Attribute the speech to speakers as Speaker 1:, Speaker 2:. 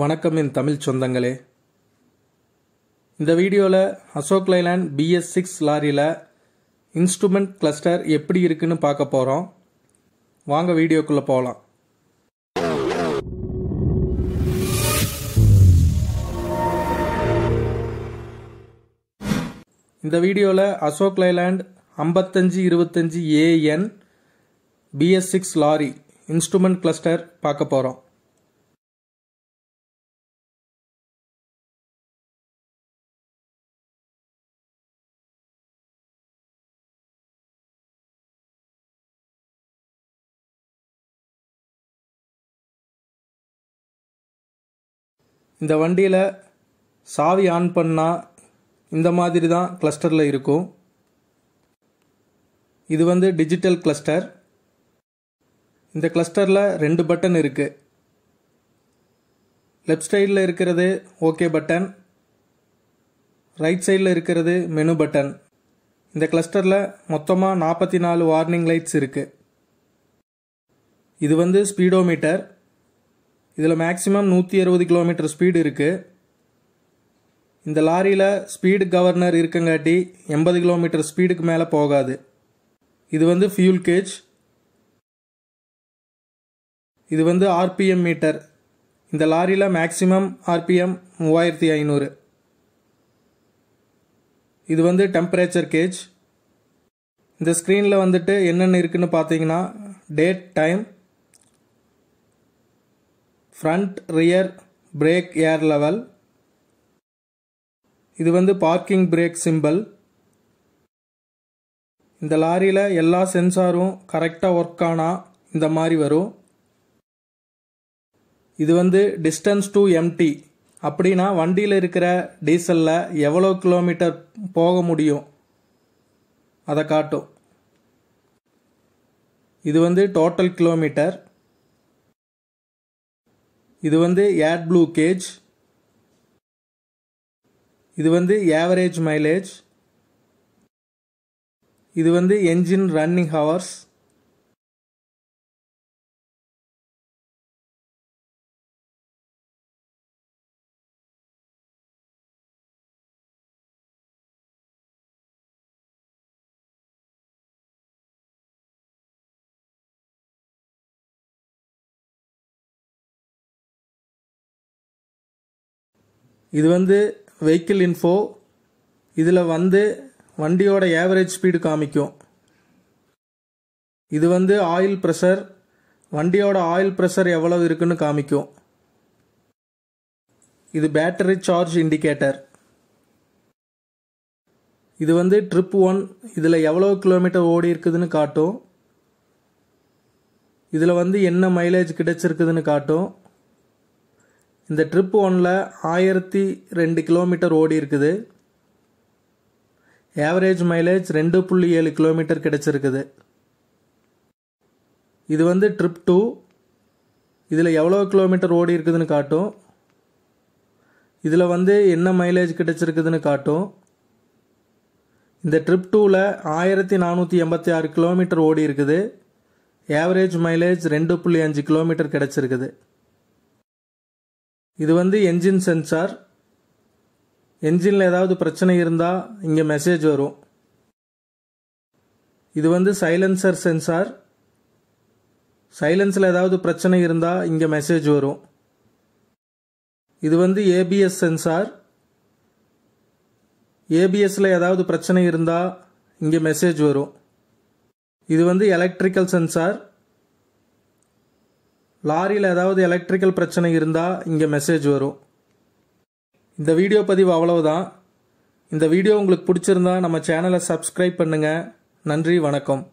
Speaker 1: வணக்கம் என் தமிழ் சொந்தங்களே இந்த வீடியோவில் அசோக் லைலேண்ட் பிஎஸ் சிக்ஸ் லாரியில் இன்ஸ்ட்ருமெண்ட் கிளஸ்டர் எப்படி இருக்குன்னு பார்க்க போகிறோம் வாங்க வீடியோக்குள்ளே போகலாம் இந்த வீடியோவில் அசோக் லைலேண்ட் ஐம்பத்தஞ்சு இருபத்தஞ்சி AN
Speaker 2: BS six lorry instrument cluster பார்க்க போகிறோம் இந்த வண்டியில் சாவி ஆன் பண்ணால் இந்த
Speaker 1: மாதிரி தான் கிளஸ்டரில் இருக்கும் இது வந்து டிஜிட்டல் கிளஸ்டர் இந்த கிளஸ்டரில் ரெண்டு பட்டன் இருக்குது லெஃப்ட் சைடில் இருக்கிறது ஓகே பட்டன் ரைட் சைடில் இருக்கிறது மெனு பட்டன் இந்த கிளஸ்டரில் மொத்தமாக நாற்பத்தி நாலு வார்னிங் லைட்ஸ் இருக்குது இது வந்து ஸ்பீடோமீட்டர் இதில் மேக்ஸிமம் நூற்றி அறுபது கிலோமீட்டர் ஸ்பீடு இருக்குது இந்த லாரியில் ஸ்பீடு கவர்னர் இருக்கங்காட்டி எண்பது கிலோமீட்டர் ஸ்பீடுக்கு மேலே போகாது இது வந்து ஃபியூல் கேஜ் இது வந்து ஆர்பிஎம் மீட்டர் இந்த லாரியில் மேக்ஸிமம் ஆர்பிஎம் மூவாயிரத்தி ஐநூறு இது வந்து டெம்பரேச்சர் கேஜ் இந்த ஸ்க்ரீனில் வந்துட்டு என்னென்ன இருக்குதுன்னு பார்த்தீங்கன்னா date time front rear brake air level இது வந்து பார்க்கிங் பிரேக் சிம்பிள் இந்த லாரியில் எல்லா சென்சாரும் கரெக்டாக ஒர்க் ஆனால் இந்த மாதிரி வரும் இது வந்து டிஸ்டன்ஸ் டு எம்டி அப்படின்னா வண்டியில் இருக்கிற டீசலில் எவ்வளோ கிலோமீட்டர் போக முடியும் அதை காட்டும் இது வந்து டோட்டல் கிலோமீட்டர் இது வந்து ஏட் ப்ளூ கேஜ் இது வந்து ஏவரேஜ் மைலேஜ்
Speaker 2: இது வந்து என்ஜின் ரன்னிங் ஹவர்ஸ் இது வந்து வெஹிக்கிள் இன்ஃபோ
Speaker 1: இதில் வந்து வண்டியோட ஏவரேஜ் ஸ்பீடு காமிக்கும் இது வந்து ஆயில் ப்ரெஷர் வண்டியோட ஆயில் ப்ரெஷர் எவ்வளவு இருக்குன்னு காமிக்கும் இது பேட்டரி சார்ஜ் இண்டிகேட்டர் இது வந்து ட்ரிப் ஒன் இதில் எவ்வளோ கிலோமீட்டர் ஓடி இருக்குதுன்னு காட்டும் இதில் வந்து என்ன மைலேஜ் கிடைச்சிருக்குதுன்னு காட்டும் இந்த ட்ரிப் ஒனில் ஆயிரத்தி ரெண்டு கிலோமீட்டர் ஓடி இருக்குது ஏவரேஜ் மைலேஜ் ரெண்டு புள்ளி ஏழு கிலோமீட்டர் கிடச்சிருக்குது இது வந்து ட்ரிப் டூ இதில் எவ்வளோ கிலோமீட்டர் ஓடி இருக்குதுன்னு காட்டும் இதில் வந்து என்ன மைலேஜ் கிடச்சிருக்குதுன்னு காட்டும் இந்த ட்ரிப் டூவில் ஆயிரத்தி நானூற்றி எண்பத்தி ஆறு கிலோமீட்டர் ஓடி இருக்குது ஏவரேஜ் மைலேஜ் ரெண்டு புள்ளி அஞ்சு கிலோமீட்டர் கிடச்சிருக்குது இது வந்து என்ஜின் சென்சார் என்ஜினில் ஏதாவது பிரச்சனை இருந்தால் இங்கே மெசேஜ் வரும் இது வந்து சைலன்சர் சென்சார் சைலன்ஸில் ஏதாவது பிரச்சனை இருந்தால் இங்கே மெசேஜ் வரும் இது வந்து ஏபிஎஸ் சென்சார் ஏபிஎஸ்சில் ஏதாவது பிரச்சனை இருந்தால் இங்கே மெசேஜ் வரும் இது வந்து எலக்ட்ரிக்கல் சென்சார் லாரியில் ஏதாவது எலக்ட்ரிக்கல் பிரச்சனை இருந்தால் இங்கே மெசேஜ் வரும் இந்த வீடியோ பதிவு அவ்வளவுதான் இந்த வீடியோ
Speaker 2: உங்களுக்கு பிடிச்சிருந்தா நம்ம சேனலை சப்ஸ்கிரைப் பண்ணுங்கள் நன்றி வணக்கம்